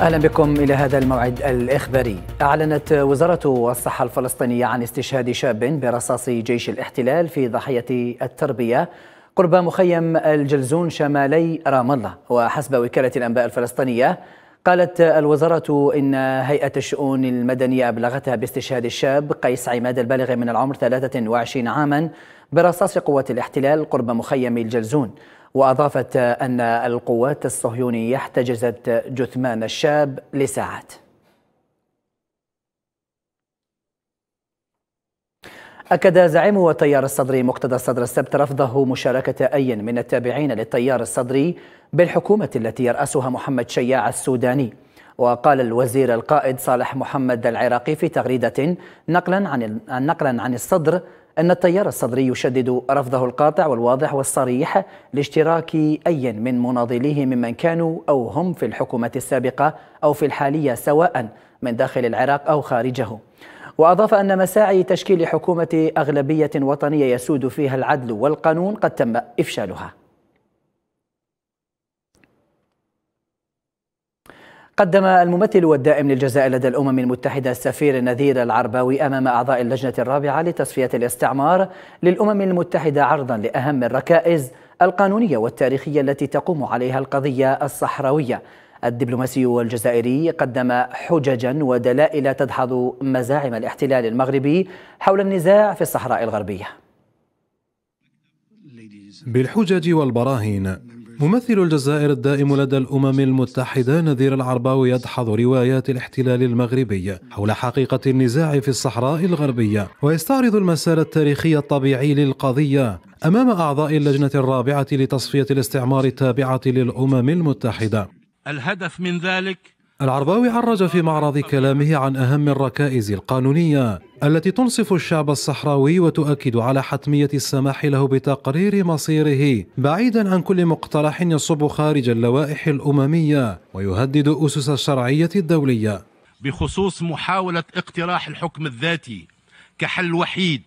اهلا بكم الى هذا الموعد الاخباري. اعلنت وزاره الصحه الفلسطينيه عن استشهاد شاب برصاص جيش الاحتلال في ضاحيه التربيه قرب مخيم الجلزون شمالي رام الله وحسب وكاله الانباء الفلسطينيه قالت الوزارة إن هيئة الشؤون المدنية أبلغتها باستشهاد الشاب قيس عماد البالغ من العمر 23 عاما برصاص قوات الاحتلال قرب مخيم الجلزون وأضافت أن القوات الصهيونية احتجزت جثمان الشاب لساعات أكد زعيم التيار الصدري مقتدى الصدر السبت رفضه مشاركة أي من التابعين للتيار الصدري بالحكومة التي يرأسها محمد شياع السوداني وقال الوزير القائد صالح محمد العراقي في تغريدة نقلا عن نقلا عن الصدر أن التيار الصدري يشدد رفضه القاطع والواضح والصريح لاشتراك أي من مناضليه ممن كانوا أو هم في الحكومة السابقة أو في الحالية سواء من داخل العراق أو خارجه وأضاف أن مساعي تشكيل حكومة أغلبية وطنية يسود فيها العدل والقانون قد تم إفشالها قدم الممثل والدائم للجزائر لدى الأمم المتحدة السفير النذير العرباوي أمام أعضاء اللجنة الرابعة لتصفية الاستعمار للأمم المتحدة عرضا لأهم الركائز القانونية والتاريخية التي تقوم عليها القضية الصحراوية الدبلوماسي الجزائري قدم حججا ودلائل تدحض مزاعم الاحتلال المغربي حول النزاع في الصحراء الغربية بالحجج والبراهين ممثل الجزائر الدائم لدى الأمم المتحدة نذير العرباوي يدحض روايات الاحتلال المغربي حول حقيقة النزاع في الصحراء الغربية ويستعرض المسار التاريخي الطبيعي للقضية أمام أعضاء اللجنة الرابعة لتصفية الاستعمار التابعة للأمم المتحدة الهدف من ذلك العرباوي عرج في معرض كلامه عن أهم الركائز القانونية التي تنصف الشعب الصحراوي وتؤكد على حتمية السماح له بتقرير مصيره بعيدا عن كل مقترح يصب خارج اللوائح الأممية ويهدد أسس الشرعية الدولية بخصوص محاولة اقتراح الحكم الذاتي كحل وحيد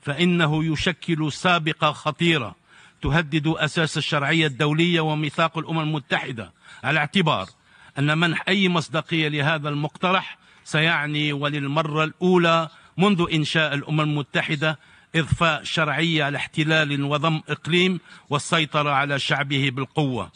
فإنه يشكل سابقة خطيرة تهدد أساس الشرعية الدولية وميثاق الأمم المتحدة على اعتبار أن منح أي مصداقية لهذا المقترح سيعني وللمرة الأولى منذ إنشاء الأمم المتحدة إضفاء شرعية لاحتلال وضم إقليم والسيطرة على شعبه بالقوة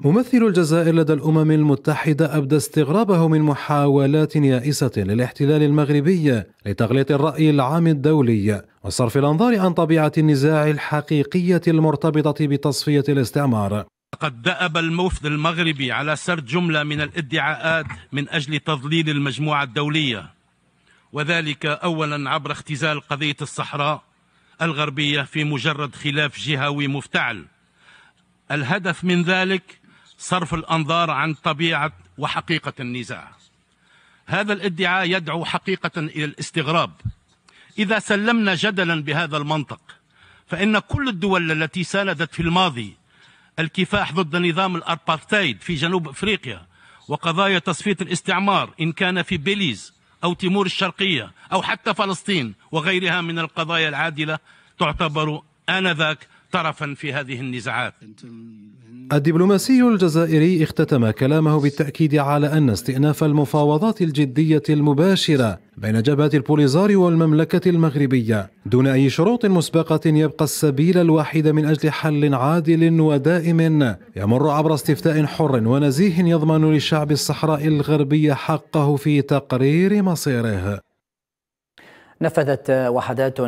ممثل الجزائر لدى الأمم المتحدة أبدى استغرابه من محاولات يائسة للاحتلال المغربي لتغليط الرأي العام الدولي وصرف الأنظار عن طبيعة النزاع الحقيقية المرتبطة بتصفية الاستعمار قد دأب الموفد المغربي على سرد جملة من الادعاءات من أجل تضليل المجموعة الدولية وذلك أولا عبر اختزال قضية الصحراء الغربية في مجرد خلاف جهوي مفتعل الهدف من ذلك صرف الأنظار عن طبيعة وحقيقة النزاع هذا الادعاء يدعو حقيقة إلى الاستغراب إذا سلمنا جدلا بهذا المنطق فإن كل الدول التي ساندت في الماضي الكفاح ضد نظام الأربارتايد في جنوب أفريقيا وقضايا تصفية الاستعمار إن كان في بيليز أو تيمور الشرقية أو حتى فلسطين وغيرها من القضايا العادلة تعتبر آنذاك طرفا في هذه النزاعات الدبلوماسي الجزائري اختتم كلامه بالتأكيد على أن استئناف المفاوضات الجدية المباشرة بين جبهة البوليزار والمملكة المغربية دون أي شروط مسبقة يبقى السبيل الوحيد من أجل حل عادل ودائم يمر عبر استفتاء حر ونزيه يضمن للشعب الصحراء الغربي حقه في تقرير مصيره نفذت وحدات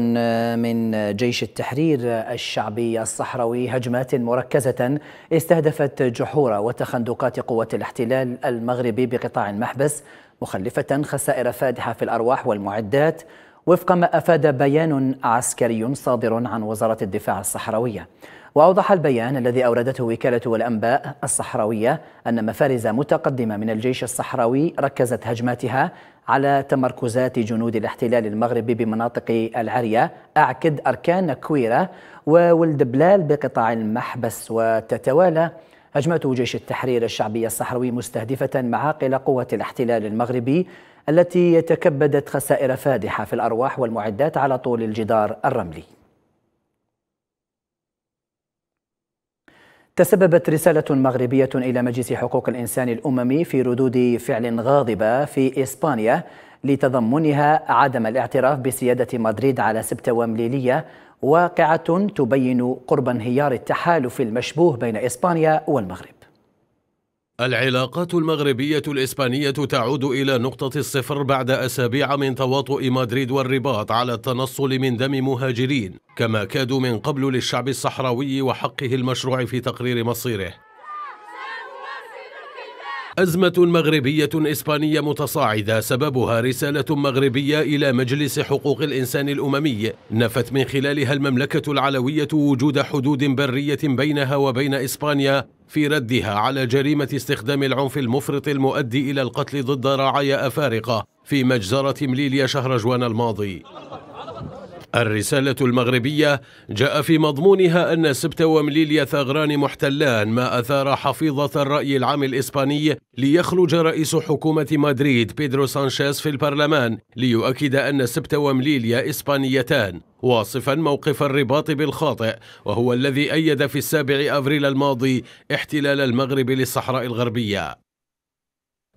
من جيش التحرير الشعبي الصحراوي هجمات مركزة استهدفت جحور وتخندقات قوات الاحتلال المغربي بقطاع المحبس مخلفة خسائر فادحة في الأرواح والمعدات وفق ما أفاد بيان عسكري صادر عن وزارة الدفاع الصحراوية وأوضح البيان الذي أوردته وكالة الأنباء الصحراوية أن مفارز متقدمة من الجيش الصحراوي ركزت هجماتها على تمركزات جنود الاحتلال المغربي بمناطق العرية أعكد أركان كويرة وولد بلال بقطاع المحبس وتتوالى هجمات جيش التحرير الشعبي الصحراوي مستهدفة معاقل قوة الاحتلال المغربي التي تكبدت خسائر فادحة في الأرواح والمعدات على طول الجدار الرملي تسببت رسالة مغربية إلى مجلس حقوق الإنسان الأممي في ردود فعل غاضبة في إسبانيا لتضمنها عدم الاعتراف بسيادة مدريد على سبتة ومليلية واقعة تبين قرب انهيار التحالف المشبوه بين إسبانيا والمغرب العلاقات المغربية الإسبانية تعود إلى نقطة الصفر بعد أسابيع من تواطؤ مدريد والرباط على التنصل من دم مهاجرين كما كادوا من قبل للشعب الصحراوي وحقه المشروع في تقرير مصيره أزمة مغربية إسبانية متصاعدة سببها رسالة مغربية إلى مجلس حقوق الإنسان الأممي نفت من خلالها المملكة العلوية وجود حدود برية بينها وبين إسبانيا في ردها على جريمة استخدام العنف المفرط المؤدي إلى القتل ضد رعايا أفارقة في مجزرة مليليا شهر جوان الماضي الرسالة المغربية جاء في مضمونها أن سبت ومليليا ثغران محتلان ما أثار حفيظة الرأي العام الإسباني ليخرج رئيس حكومة مدريد بيدرو سانشيز في البرلمان ليؤكد أن سبت ومليليا إسبانيتان واصفا موقف الرباط بالخاطئ وهو الذي أيد في السابع أفريل الماضي احتلال المغرب للصحراء الغربية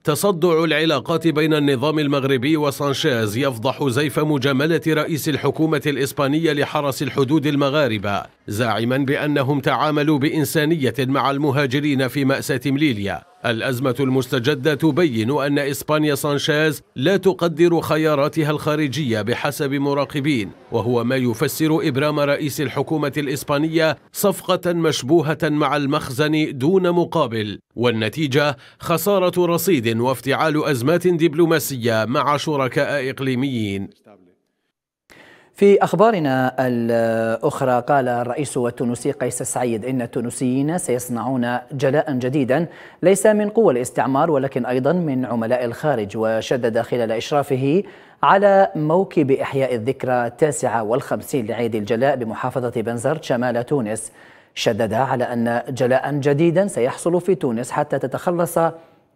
تصدع العلاقات بين النظام المغربي وسانشيز يفضح زيف مجاملة رئيس الحكومة الإسبانية لحرس الحدود المغاربة زاعما بأنهم تعاملوا بإنسانية مع المهاجرين في مأساة مليليا الأزمة المستجدة تبين أن إسبانيا سانشيز لا تقدر خياراتها الخارجية بحسب مراقبين وهو ما يفسر إبرام رئيس الحكومة الإسبانية صفقة مشبوهة مع المخزن دون مقابل والنتيجة خسارة رصيد وافتعال أزمات دبلوماسية مع شركاء إقليميين في أخبارنا الأخرى قال الرئيس التونسي قيس سعيد إن التونسيين سيصنعون جلاء جديدا ليس من قوى الاستعمار ولكن أيضا من عملاء الخارج وشدد خلال إشرافه على موكب إحياء الذكرى التاسعة والخمسين لعيد الجلاء بمحافظة بنزرت شمال تونس شدد على أن جلاء جديدا سيحصل في تونس حتى تتخلص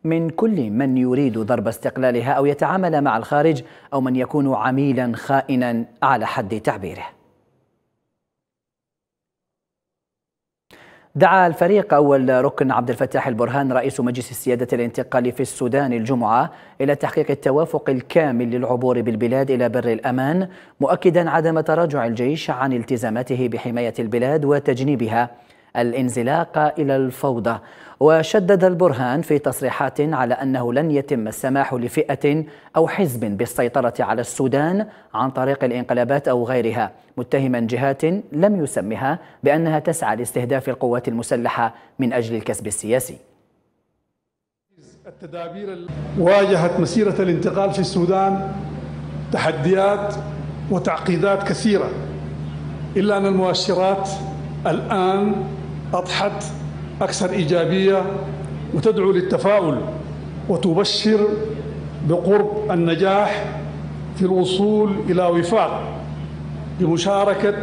من كل من يريد ضرب استقلالها أو يتعامل مع الخارج أو من يكون عميلا خائنا على حد تعبيره دعا الفريق أول ركن عبد الفتاح البرهان رئيس مجلس السيادة الانتقالي في السودان الجمعة إلى تحقيق التوافق الكامل للعبور بالبلاد إلى بر الأمان مؤكدا عدم تراجع الجيش عن التزاماته بحماية البلاد وتجنيبها الانزلاق إلى الفوضى وشدد البرهان في تصريحات على أنه لن يتم السماح لفئة أو حزب بالسيطرة على السودان عن طريق الانقلابات أو غيرها متهما جهات لم يسمها بأنها تسعى لاستهداف القوات المسلحة من أجل الكسب السياسي التدابير واجهت مسيرة الانتقال في السودان تحديات وتعقيدات كثيرة إلا أن المؤشرات الآن أضحت أكثر إيجابية وتدعو للتفاؤل وتبشر بقرب النجاح في الوصول إلى وفاق بمشاركة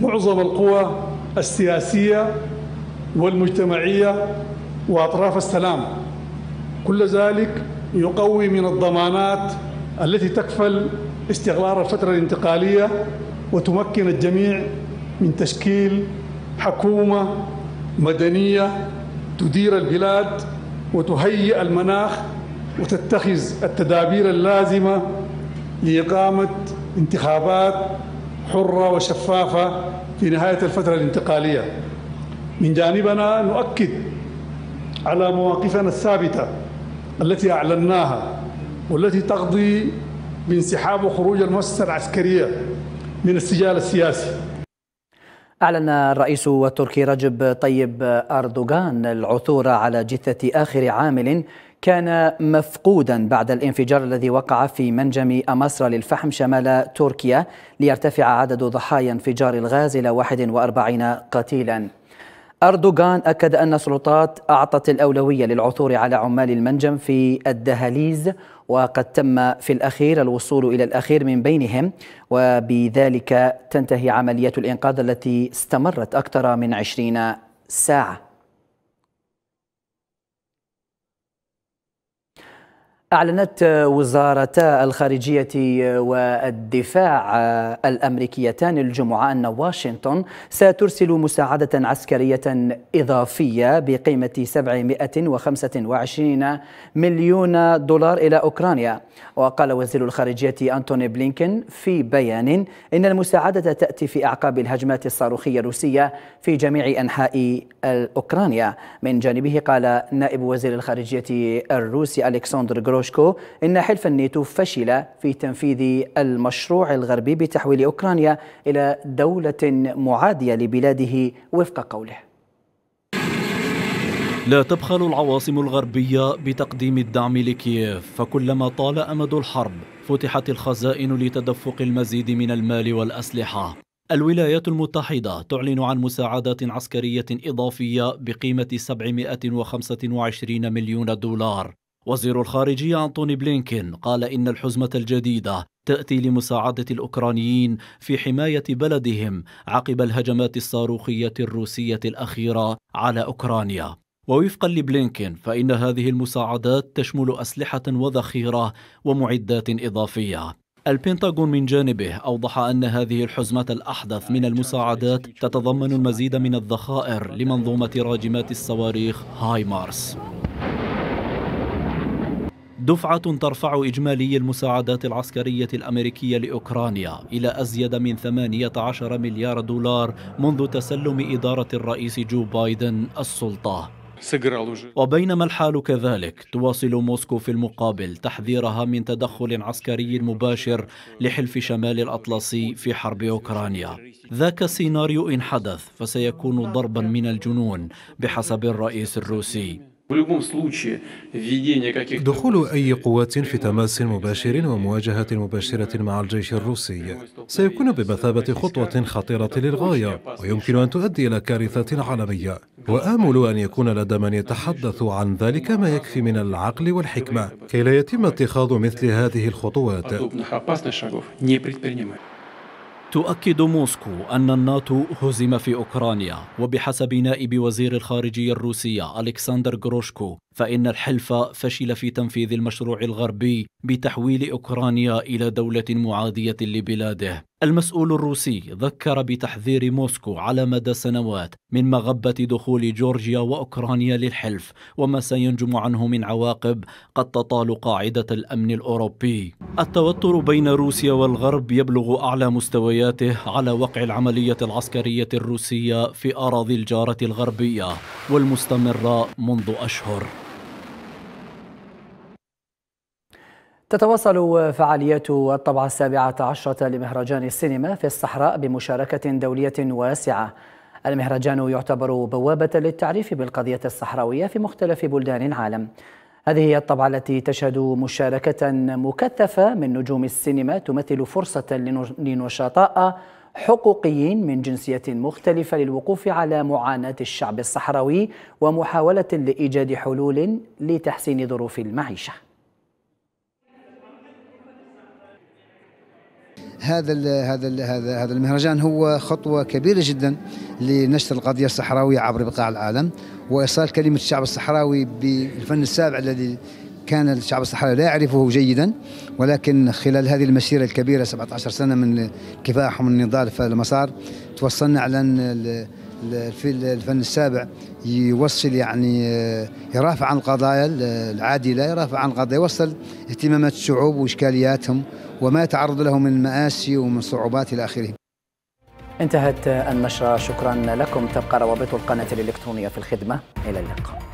معظم القوى السياسية والمجتمعية وأطراف السلام كل ذلك يقوي من الضمانات التي تكفل استغلال الفترة الانتقالية وتمكن الجميع من تشكيل حكومة مدنية تدير البلاد وتهيئ المناخ وتتخذ التدابير اللازمة لإقامة انتخابات حرة وشفافة في نهاية الفترة الانتقالية من جانبنا نؤكد على مواقفنا الثابتة التي أعلناها والتي تقضي بانسحاب وخروج المؤسسة العسكرية من السجال السياسي أعلن الرئيس التركي رجب طيب أردوغان العثور على جثة آخر عامل كان مفقودا بعد الانفجار الذي وقع في منجم أمصر للفحم شمال تركيا ليرتفع عدد ضحايا انفجار الغاز إلى 41 قتيلا أردوغان أكد أن السلطات أعطت الأولوية للعثور على عمال المنجم في الدهاليز وقد تم في الأخير الوصول إلى الأخير من بينهم وبذلك تنتهي عملية الإنقاذ التي استمرت أكثر من عشرين ساعة أعلنت وزارتا الخارجية والدفاع الأمريكيتان الجمعة أن واشنطن سترسل مساعدة عسكرية إضافية بقيمة 725 مليون دولار إلى أوكرانيا وقال وزير الخارجية أنتوني بلينكن في بيان إن المساعدة تأتي في أعقاب الهجمات الصاروخية الروسية في جميع أنحاء أوكرانيا من جانبه قال نائب وزير الخارجية الروسي ألكسندر غروش موسكو إن حلف الناتو فشل في تنفيذ المشروع الغربي بتحويل أوكرانيا إلى دولة معادية لبلاده وفق قوله لا تبخل العواصم الغربية بتقديم الدعم لكييف فكلما طال أمد الحرب فتحت الخزائن لتدفق المزيد من المال والأسلحة الولايات المتحدة تعلن عن مساعدات عسكرية إضافية بقيمة 725 مليون دولار وزير الخارجية أنتوني بلينكين قال إن الحزمة الجديدة تأتي لمساعدة الأوكرانيين في حماية بلدهم عقب الهجمات الصاروخية الروسية الأخيرة على أوكرانيا ووفقا لبلينكين فإن هذه المساعدات تشمل أسلحة وذخيرة ومعدات إضافية البنتاغون من جانبه أوضح أن هذه الحزمة الأحدث من المساعدات تتضمن المزيد من الذخائر لمنظومة راجمات الصواريخ هاي مارس دفعة ترفع إجمالي المساعدات العسكرية الأمريكية لأوكرانيا إلى أزيد من 18 مليار دولار منذ تسلم إدارة الرئيس جو بايدن السلطة وبينما الحال كذلك تواصل موسكو في المقابل تحذيرها من تدخل عسكري مباشر لحلف شمال الأطلسي في حرب أوكرانيا ذاك السيناريو إن حدث فسيكون ضربا من الجنون بحسب الرئيس الروسي دخول أي قوات في تماس مباشر ومواجهة مباشرة مع الجيش الروسي سيكون بمثابة خطوة خطيرة للغاية ويمكن أن تؤدي إلى كارثة عالمية وآمل أن يكون لدى من يتحدث عن ذلك ما يكفي من العقل والحكمة كي لا يتم اتخاذ مثل هذه الخطوات تؤكد موسكو أن الناتو هزم في أوكرانيا وبحسب نائب وزير الخارجية الروسية ألكسندر غروشكو فإن الحلف فشل في تنفيذ المشروع الغربي بتحويل أوكرانيا إلى دولة معادية لبلاده. المسؤول الروسي ذكر بتحذير موسكو على مدى سنوات من مغبة دخول جورجيا وأوكرانيا للحلف وما سينجم عنه من عواقب قد تطال قاعدة الأمن الأوروبي. التوتر بين روسيا والغرب يبلغ أعلى مستوياته على وقع العملية العسكرية الروسية في أراضي الجارة الغربية والمستمرة منذ أشهر. تتواصل فعاليات الطبعة السابعة عشرة لمهرجان السينما في الصحراء بمشاركة دولية واسعة المهرجان يعتبر بوابة للتعريف بالقضية الصحراوية في مختلف بلدان العالم هذه هي الطبعة التي تشهد مشاركة مكثفة من نجوم السينما تمثل فرصة لنشطاء حقوقيين من جنسيات مختلفة للوقوف على معاناة الشعب الصحراوي ومحاولة لإيجاد حلول لتحسين ظروف المعيشة هذا الـ هذا الـ هذا هذا المهرجان هو خطوه كبيره جدا لنشر القضيه الصحراويه عبر بقاع العالم وايصال كلمه الشعب الصحراوي بالفن السابع الذي كان الشعب الصحراوي لا يعرفه جيدا ولكن خلال هذه المسيرة الكبيرة 17 سنة من الكفاح ومن النضال في المسار توصلنا على أن الفن السابع يوصل يعني آه، يرافع عن القضايا العادلة يرافع عن القضايا يوصل اهتمامات الشعوب وإشكالياتهم وما يتعرض له من مآسي ومن صعوبات إلى آخره انتهت النشرة شكرا لكم تبقى روابط القناة الإلكترونية في الخدمة إلى اللقاء